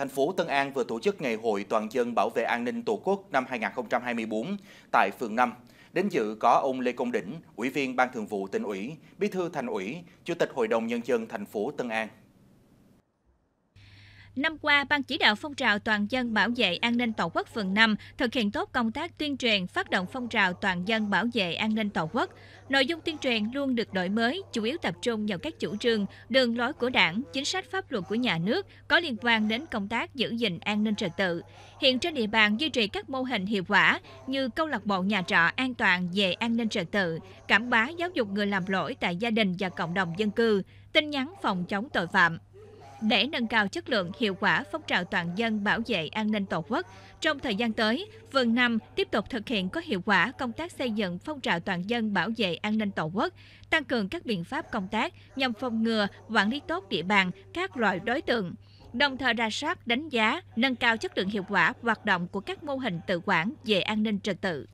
thành phố Tân An vừa tổ chức Ngày hội Toàn dân bảo vệ an ninh Tổ quốc năm 2024 tại phường 5. Đến dự có ông Lê Công Đỉnh, Ủy viên Ban Thường vụ tỉnh ủy, Bí thư Thành ủy, Chủ tịch Hội đồng Nhân dân thành phố Tân An. Năm qua, Ban chỉ đạo phong trào toàn dân bảo vệ an ninh Tổ quốc phường 5 thực hiện tốt công tác tuyên truyền phát động phong trào toàn dân bảo vệ an ninh Tổ quốc. Nội dung tuyên truyền luôn được đổi mới, chủ yếu tập trung vào các chủ trương, đường lối của đảng, chính sách pháp luật của nhà nước có liên quan đến công tác giữ gìn an ninh trật tự. Hiện trên địa bàn duy trì các mô hình hiệu quả như câu lạc bộ nhà trọ an toàn về an ninh trật tự, cảm bá giáo dục người làm lỗi tại gia đình và cộng đồng dân cư, tin nhắn phòng chống tội phạm để nâng cao chất lượng, hiệu quả phong trào toàn dân bảo vệ an ninh Tổ quốc. Trong thời gian tới, phường 5 tiếp tục thực hiện có hiệu quả công tác xây dựng phong trào toàn dân bảo vệ an ninh Tổ quốc, tăng cường các biện pháp công tác nhằm phòng ngừa, quản lý tốt địa bàn, các loại đối tượng đồng thời ra soát, đánh giá, nâng cao chất lượng hiệu quả hoạt động của các mô hình tự quản về an ninh trật tự.